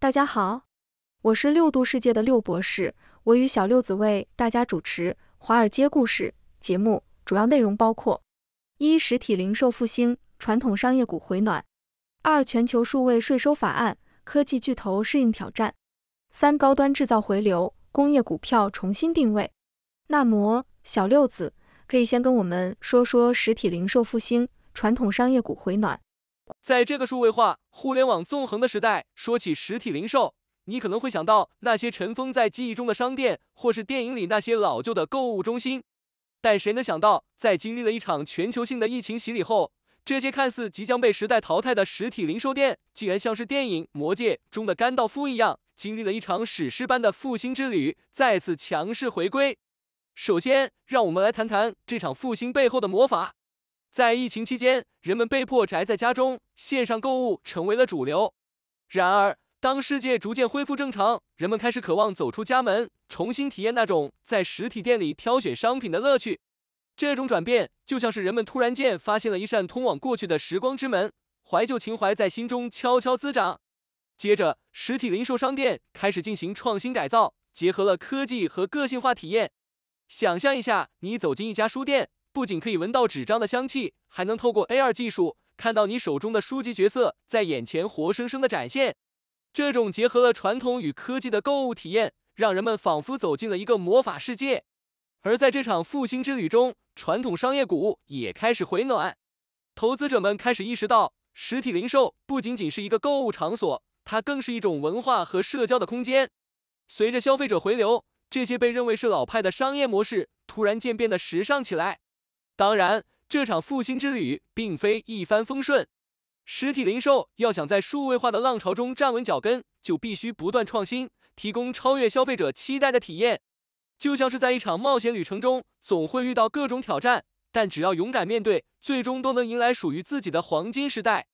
大家好，我是六度世界的六博士，我与小六子为大家主持《华尔街故事》节目，主要内容包括：一、实体零售复兴，传统商业股回暖；二、全球数位税收法案，科技巨头适应挑战；三、高端制造回流，工业股票重新定位。那么，小六子可以先跟我们说说实体零售复兴，传统商业股回暖。在这个数位化、互联网纵横的时代，说起实体零售，你可能会想到那些尘封在记忆中的商店，或是电影里那些老旧的购物中心。但谁能想到，在经历了一场全球性的疫情洗礼后，这些看似即将被时代淘汰的实体零售店，竟然像是电影《魔戒》中的甘道夫一样，经历了一场史诗般的复兴之旅，再次强势回归。首先，让我们来谈谈这场复兴背后的魔法。在疫情期间，人们被迫宅在家中，线上购物成为了主流。然而，当世界逐渐恢复正常，人们开始渴望走出家门，重新体验那种在实体店里挑选商品的乐趣。这种转变就像是人们突然间发现了一扇通往过去的时光之门，怀旧情怀在心中悄悄滋长。接着，实体零售商店开始进行创新改造，结合了科技和个性化体验。想象一下，你走进一家书店。不仅可以闻到纸张的香气，还能透过 A R 技术看到你手中的书籍角色在眼前活生生的展现。这种结合了传统与科技的购物体验，让人们仿佛走进了一个魔法世界。而在这场复兴之旅中，传统商业股也开始回暖，投资者们开始意识到，实体零售不仅仅是一个购物场所，它更是一种文化和社交的空间。随着消费者回流，这些被认为是老派的商业模式突然间变得时尚起来。当然，这场复兴之旅并非一帆风顺。实体零售要想在数位化的浪潮中站稳脚跟，就必须不断创新，提供超越消费者期待的体验。就像是在一场冒险旅程中，总会遇到各种挑战，但只要勇敢面对，最终都能迎来属于自己的黄金时代。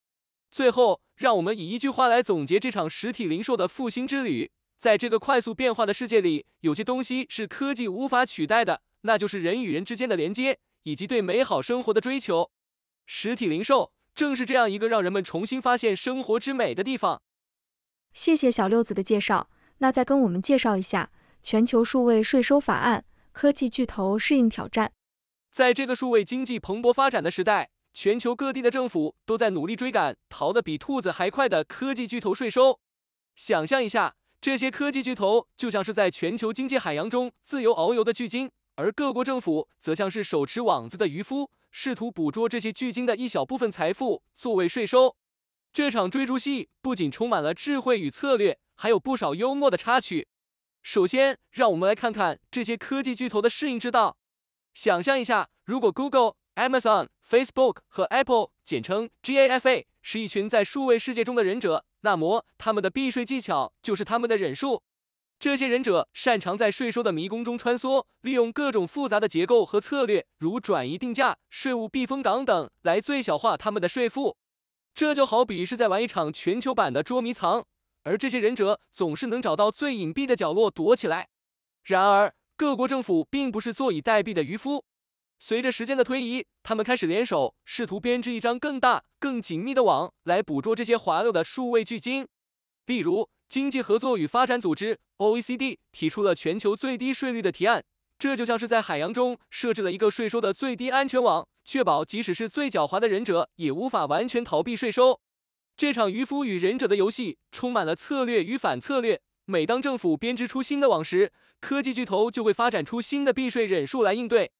最后，让我们以一句话来总结这场实体零售的复兴之旅：在这个快速变化的世界里，有些东西是科技无法取代的，那就是人与人之间的连接。以及对美好生活的追求，实体零售正是这样一个让人们重新发现生活之美的地方。谢谢小六子的介绍，那再跟我们介绍一下全球数位税收法案，科技巨头适应挑战。在这个数位经济蓬勃发展的时代，全球各地的政府都在努力追赶逃得比兔子还快的科技巨头税收。想象一下，这些科技巨头就像是在全球经济海洋中自由遨游的巨鲸。而各国政府则像是手持网子的渔夫，试图捕捉这些巨鲸的一小部分财富作为税收。这场追逐戏不仅充满了智慧与策略，还有不少幽默的插曲。首先，让我们来看看这些科技巨头的适应之道。想象一下，如果 Google、Amazon、Facebook 和 Apple（ 简称 GAFA） 是一群在数位世界中的忍者，那么他们的避税技巧就是他们的忍术。这些忍者擅长在税收的迷宫中穿梭，利用各种复杂的结构和策略，如转移定价、税务避风港等，来最小化他们的税负。这就好比是在玩一场全球版的捉迷藏，而这些忍者总是能找到最隐蔽的角落躲起来。然而，各国政府并不是坐以待毙的渔夫，随着时间的推移，他们开始联手，试图编织一张更大、更紧密的网，来捕捉这些滑溜的数位巨鲸。例如，经济合作与发展组织 （OECD） 提出了全球最低税率的提案，这就像是在海洋中设置了一个税收的最低安全网，确保即使是最狡猾的忍者也无法完全逃避税收。这场渔夫与忍者的游戏充满了策略与反策略，每当政府编织出新的网时，科技巨头就会发展出新的避税忍术来应对。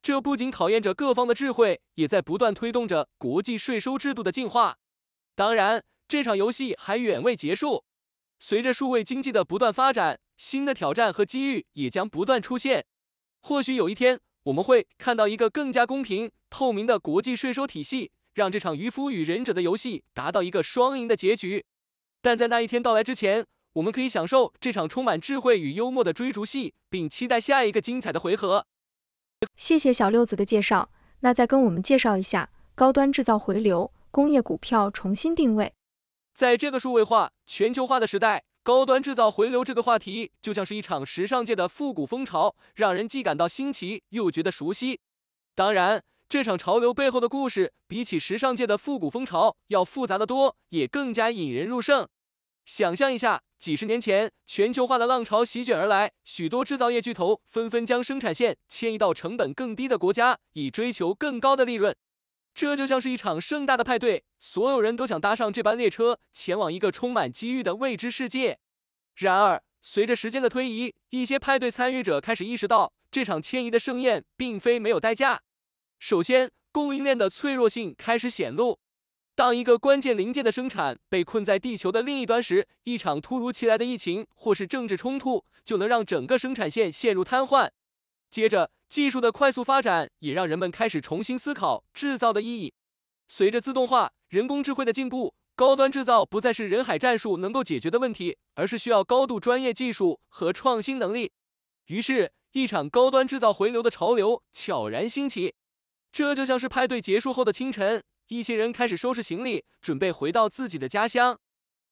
这不仅考验着各方的智慧，也在不断推动着国际税收制度的进化。当然，这场游戏还远未结束。随着数位经济的不断发展，新的挑战和机遇也将不断出现。或许有一天，我们会看到一个更加公平、透明的国际税收体系，让这场渔夫与忍者的游戏达到一个双赢的结局。但在那一天到来之前，我们可以享受这场充满智慧与幽默的追逐戏，并期待下一个精彩的回合。谢谢小六子的介绍，那再跟我们介绍一下高端制造回流、工业股票重新定位。在这个数位化、全球化的时代，高端制造回流这个话题，就像是一场时尚界的复古风潮，让人既感到新奇，又觉得熟悉。当然，这场潮流背后的故事，比起时尚界的复古风潮要复杂的多，也更加引人入胜。想象一下，几十年前，全球化的浪潮席卷而来，许多制造业巨头纷纷将生产线迁移到成本更低的国家，以追求更高的利润。这就像是一场盛大的派对，所有人都想搭上这班列车，前往一个充满机遇的未知世界。然而，随着时间的推移，一些派对参与者开始意识到，这场迁移的盛宴并非没有代价。首先，供应链的脆弱性开始显露。当一个关键零件的生产被困在地球的另一端时，一场突如其来的疫情或是政治冲突，就能让整个生产线陷入瘫痪。接着，技术的快速发展也让人们开始重新思考制造的意义。随着自动化、人工智慧的进步，高端制造不再是人海战术能够解决的问题，而是需要高度专业技术和创新能力。于是，一场高端制造回流的潮流悄然兴起。这就像是派对结束后的清晨，一些人开始收拾行李，准备回到自己的家乡。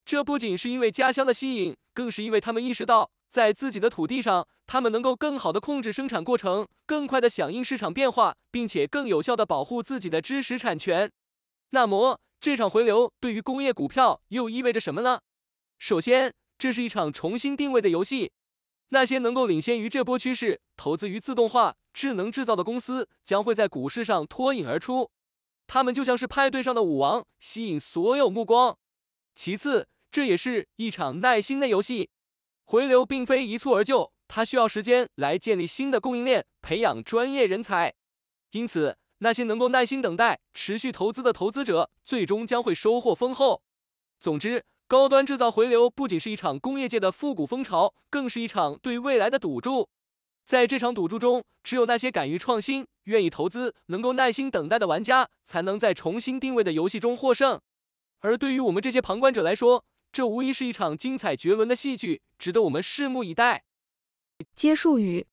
这不仅是因为家乡的吸引，更是因为他们意识到。在自己的土地上，他们能够更好的控制生产过程，更快的响应市场变化，并且更有效的保护自己的知识产权。那么，这场回流对于工业股票又意味着什么呢？首先，这是一场重新定位的游戏，那些能够领先于这波趋势，投资于自动化、智能制造的公司将会在股市上脱颖而出，他们就像是派对上的舞王，吸引所有目光。其次，这也是一场耐心的游戏。回流并非一蹴而就，它需要时间来建立新的供应链，培养专业人才。因此，那些能够耐心等待、持续投资的投资者，最终将会收获丰厚。总之，高端制造回流不仅是一场工业界的复古风潮，更是一场对未来的赌注。在这场赌注中，只有那些敢于创新、愿意投资、能够耐心等待的玩家，才能在重新定位的游戏中获胜。而对于我们这些旁观者来说，这无疑是一场精彩绝伦的戏剧，值得我们拭目以待。结束语：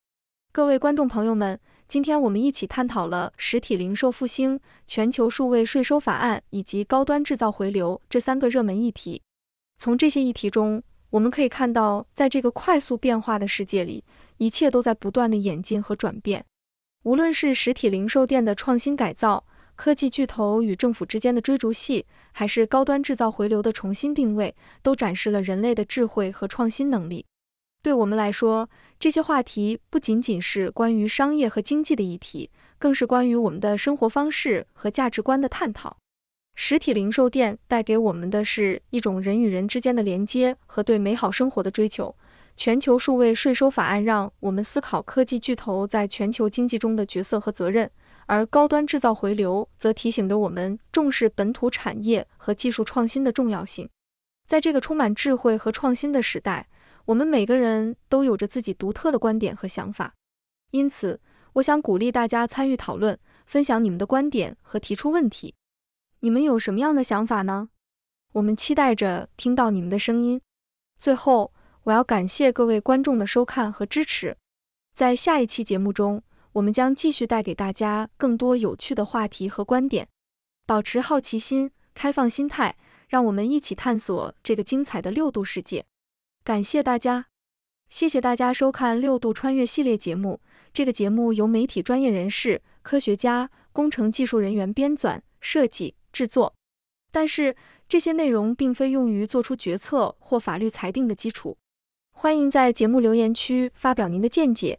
各位观众朋友们，今天我们一起探讨了实体零售复兴、全球数位税收法案以及高端制造回流这三个热门议题。从这些议题中，我们可以看到，在这个快速变化的世界里，一切都在不断的演进和转变。无论是实体零售店的创新改造，科技巨头与政府之间的追逐戏，还是高端制造回流的重新定位，都展示了人类的智慧和创新能力。对我们来说，这些话题不仅仅是关于商业和经济的议题，更是关于我们的生活方式和价值观的探讨。实体零售店带给我们的是一种人与人之间的连接和对美好生活的追求。全球数位税收法案让我们思考科技巨头在全球经济中的角色和责任。而高端制造回流则提醒着我们重视本土产业和技术创新的重要性。在这个充满智慧和创新的时代，我们每个人都有着自己独特的观点和想法。因此，我想鼓励大家参与讨论，分享你们的观点和提出问题。你们有什么样的想法呢？我们期待着听到你们的声音。最后，我要感谢各位观众的收看和支持。在下一期节目中，我们将继续带给大家更多有趣的话题和观点，保持好奇心，开放心态，让我们一起探索这个精彩的六度世界。感谢大家，谢谢大家收看六度穿越系列节目。这个节目由媒体专业人士、科学家、工程技术人员编纂、设计、制作，但是这些内容并非用于做出决策或法律裁定的基础。欢迎在节目留言区发表您的见解。